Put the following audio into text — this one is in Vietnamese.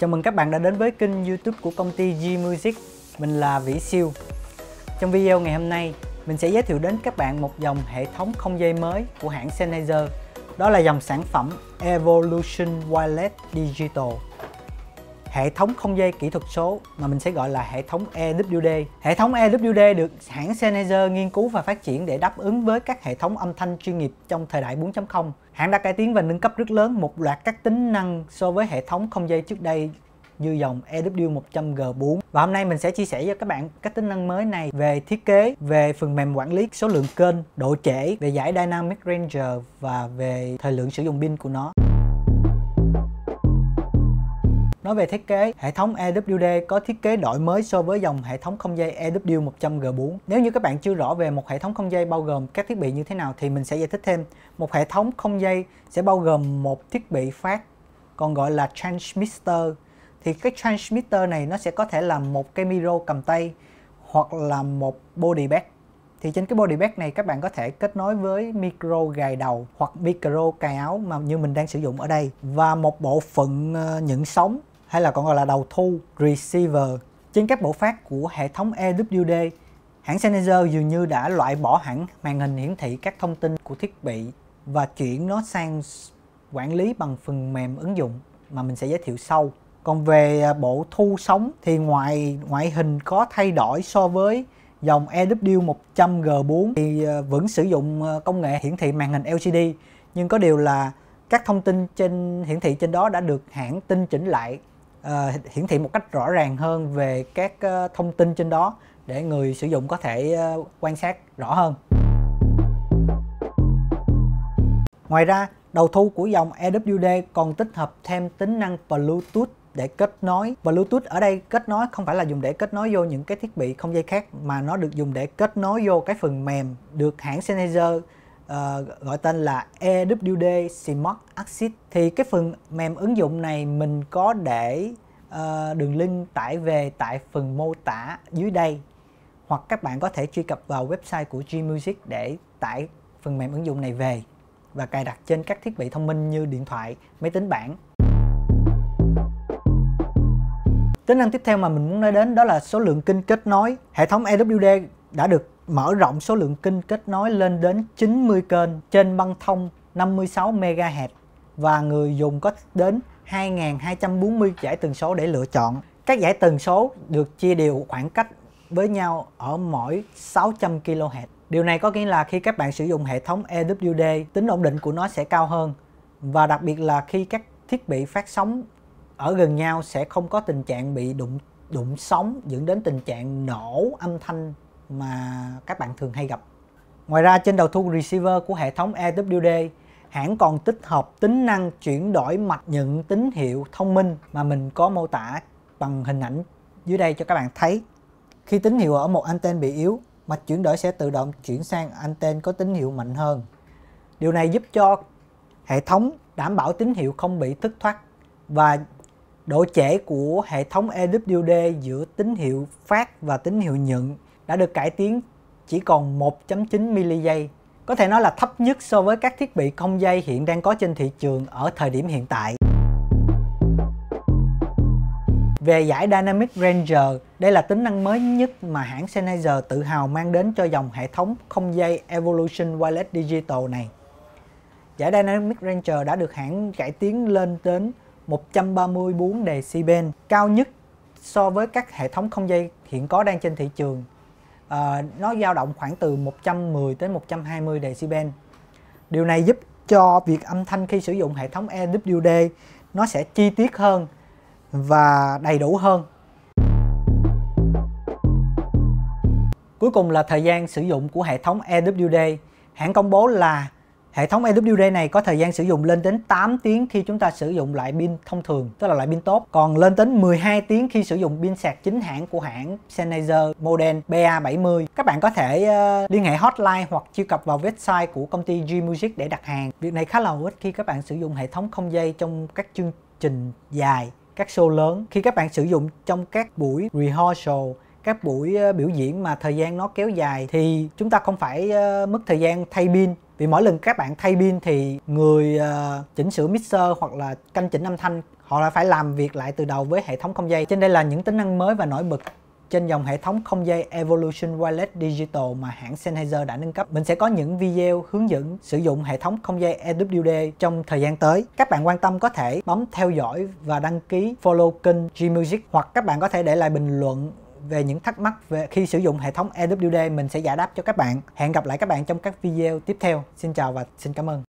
Chào mừng các bạn đã đến với kênh youtube của công ty G-Music Mình là Vĩ Siêu Trong video ngày hôm nay Mình sẽ giới thiệu đến các bạn một dòng hệ thống không dây mới của hãng Sennheiser Đó là dòng sản phẩm Evolution Wireless Digital hệ thống không dây kỹ thuật số mà mình sẽ gọi là hệ thống EWD. Hệ thống EWD được hãng Sennheiser nghiên cứu và phát triển để đáp ứng với các hệ thống âm thanh chuyên nghiệp trong thời đại 4.0. Hãng đã cải tiến và nâng cấp rất lớn một loạt các tính năng so với hệ thống không dây trước đây như dòng EW100G4 và hôm nay mình sẽ chia sẻ cho các bạn các tính năng mới này về thiết kế, về phần mềm quản lý số lượng kênh, độ trễ, về giải Dynamic Ranger và về thời lượng sử dụng pin của nó. Nói về thiết kế, hệ thống EWD có thiết kế đổi mới so với dòng hệ thống không dây EW 100G4. Nếu như các bạn chưa rõ về một hệ thống không dây bao gồm các thiết bị như thế nào thì mình sẽ giải thích thêm. Một hệ thống không dây sẽ bao gồm một thiết bị phát, còn gọi là transmitter. Thì cái transmitter này nó sẽ có thể là một cái micro cầm tay hoặc là một body bag. Thì trên cái body bag này các bạn có thể kết nối với micro gài đầu hoặc micro cài áo mà như mình đang sử dụng ở đây và một bộ phận ờ, nhận sóng hay là còn gọi là đầu thu receiver trên các bộ phát của hệ thống EWD hãng Sennheiser dường như đã loại bỏ hẳn màn hình hiển thị các thông tin của thiết bị và chuyển nó sang quản lý bằng phần mềm ứng dụng mà mình sẽ giới thiệu sau còn về à, bộ thu sóng thì ngoài ngoại hình có thay đổi so với dòng EW100G4 thì à, vẫn sử dụng à, công nghệ hiển thị màn hình LCD nhưng có điều là các thông tin trên hiển thị trên đó đã được hãng tinh chỉnh lại uh, hiển thị một cách rõ ràng hơn về các uh, thông tin trên đó để người sử dụng có thể uh, quan sát rõ hơn. Ngoài ra, đầu thu của dòng EWD còn tích hợp thêm tính năng Bluetooth để kết nối. Bluetooth ở đây kết nối không phải là dùng để kết nối vô những cái thiết bị không dây khác mà nó được dùng để kết nối vô cái phần mềm được hãng Sennheiser Ờ, gọi tên là EWD Smart Access thì cái phần mềm ứng dụng này mình có để uh, đường link tải về tại phần mô tả dưới đây hoặc các bạn có thể truy cập vào website của Gmusic để tải phần mềm ứng dụng này về và cài đặt trên các thiết bị thông minh như điện thoại, máy tính bảng. Tính năng tiếp theo mà mình muốn nói đến đó là số lượng kênh kết nối. Hệ thống EWD đã được mở rộng số lượng kênh kết nối lên đến 90 kênh trên băng thông 56 MHz và người dùng có đến 2.240 giải tần số để lựa chọn. Các giải tần số được chia đều khoảng cách với nhau ở mỗi 600 kHz. Điều này có nghĩa là khi các bạn sử dụng hệ thống EWD, tính ổn định của nó sẽ cao hơn và đặc biệt là khi các thiết bị phát sóng ở gần nhau sẽ không có tình trạng bị đụng đụng sóng dẫn đến tình trạng nổ âm thanh mà các bạn thường hay gặp. Ngoài ra trên đầu thu receiver của hệ thống EWD hãng còn tích hợp tính năng chuyển đổi mạch nhận tín hiệu thông minh mà mình có mô tả bằng hình ảnh dưới đây cho các bạn thấy. Khi tín hiệu ở một anten bị yếu, mạch chuyển đổi sẽ tự động chuyển sang anten có tín hiệu mạnh hơn. Điều này giúp cho hệ thống đảm bảo tín hiệu không bị thất thoát và độ trễ của hệ thống EWD giữa tín hiệu phát và tín hiệu nhận đã được cải tiến chỉ còn 1.9 mili giây, có thể nói là thấp nhất so với các thiết bị không dây hiện đang có trên thị trường ở thời điểm hiện tại. Về giải Dynamic Ranger, đây là tính năng mới nhất mà hãng Sennheiser tự hào mang đến cho dòng hệ thống không dây Evolution Wireless Digital này. Giải Dynamic Ranger đã được hãng cải tiến lên đến 134 decibel cao nhất so với các hệ thống không dây hiện có đang trên thị trường à, nó dao động khoảng từ 110 tới 120 decibel. Điều này giúp cho việc âm thanh khi sử dụng hệ thống EWD nó sẽ chi tiết hơn và đầy đủ hơn. Cuối cùng là thời gian sử dụng của hệ thống EWD. Hãng công bố là Hệ thống AWD này có thời gian sử dụng lên đến 8 tiếng khi chúng ta sử dụng loại pin thông thường, tức là loại pin tốt, còn lên đến 12 tiếng khi sử dụng pin sạc chính hãng của hãng Sennheiser Model BA70. Các bạn có thể uh, liên hệ hotline hoặc truy cập vào website của công ty G-Music để đặt hàng. Việc này khá là hữu ích khi các bạn sử dụng hệ thống không dây trong các chương trình dài, các show lớn. Khi các bạn sử dụng trong các buổi rehearsal các buổi ờ, biểu diễn mà thời gian nó kéo dài thì chúng ta không phải ờ, mất thời gian thay pin vì mỗi lần các bạn thay pin thì người uh, chỉnh sửa mixer hoặc là canh chỉnh âm thanh họ lại phải làm việc lại từ đầu với hệ thống không dây trên đây là những tính năng mới và nổi bật trên dòng hệ thống không dây Evolution Wireless Digital mà hãng Sennheiser đã nâng cấp. Mình sẽ có những video hướng dẫn sử dụng hệ thống không dây EWD trong thời gian tới. Các bạn quan tâm có thể bấm theo dõi và đăng ký follow kênh G Music hoặc các bạn có thể để lại bình luận về những thắc mắc về khi sử dụng hệ thống AWD mình sẽ giải đáp cho các bạn. Hẹn gặp lại các bạn trong các video tiếp theo. Xin chào và xin cảm ơn.